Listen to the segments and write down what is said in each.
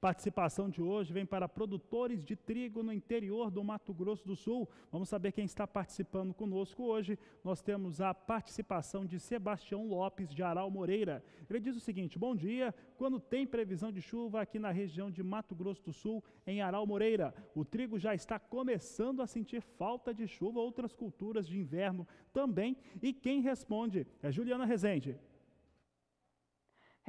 Participação de hoje vem para produtores de trigo no interior do Mato Grosso do Sul. Vamos saber quem está participando conosco hoje. Nós temos a participação de Sebastião Lopes de Aral Moreira. Ele diz o seguinte: Bom dia. Quando tem previsão de chuva aqui na região de Mato Grosso do Sul, em Aral Moreira, o trigo já está começando a sentir falta de chuva. Outras culturas de inverno também. E quem responde é Juliana Rezende.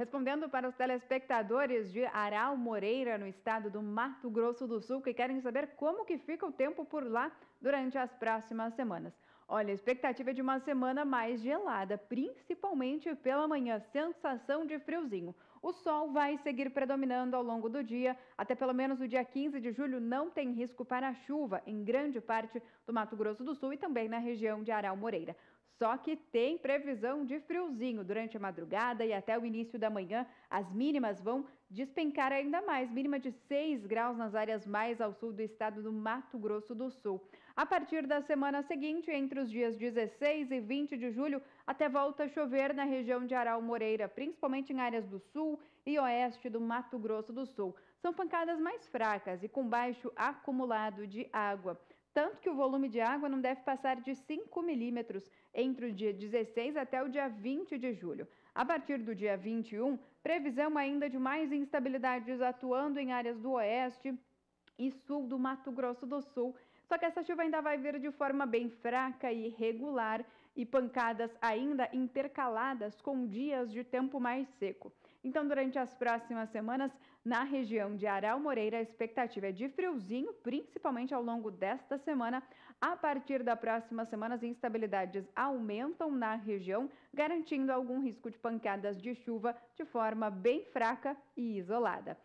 Respondendo para os telespectadores de Aral Moreira, no estado do Mato Grosso do Sul, que querem saber como que fica o tempo por lá durante as próximas semanas. Olha, a expectativa é de uma semana mais gelada, principalmente pela manhã, sensação de friozinho. O sol vai seguir predominando ao longo do dia, até pelo menos o dia 15 de julho não tem risco para chuva em grande parte do Mato Grosso do Sul e também na região de Aral Moreira. Só que tem previsão de friozinho durante a madrugada e até o início da manhã. As mínimas vão despencar ainda mais, mínima de 6 graus nas áreas mais ao sul do estado do Mato Grosso do Sul. A partir da semana seguinte, entre os dias 16 e 20 de julho, até volta a chover na região de Aral Moreira, principalmente em áreas do sul e oeste do Mato Grosso do Sul. São pancadas mais fracas e com baixo acumulado de água tanto que o volume de água não deve passar de 5 milímetros entre o dia 16 até o dia 20 de julho. A partir do dia 21, previsão ainda de mais instabilidades atuando em áreas do oeste e sul do Mato Grosso do Sul. Só que essa chuva ainda vai vir de forma bem fraca e irregular e pancadas ainda intercaladas com dias de tempo mais seco. Então, durante as próximas semanas, na região de Aral Moreira, a expectativa é de friozinho, principalmente ao longo desta semana. A partir da próxima semana, as instabilidades aumentam na região, garantindo algum risco de pancadas de chuva de forma bem fraca e isolada.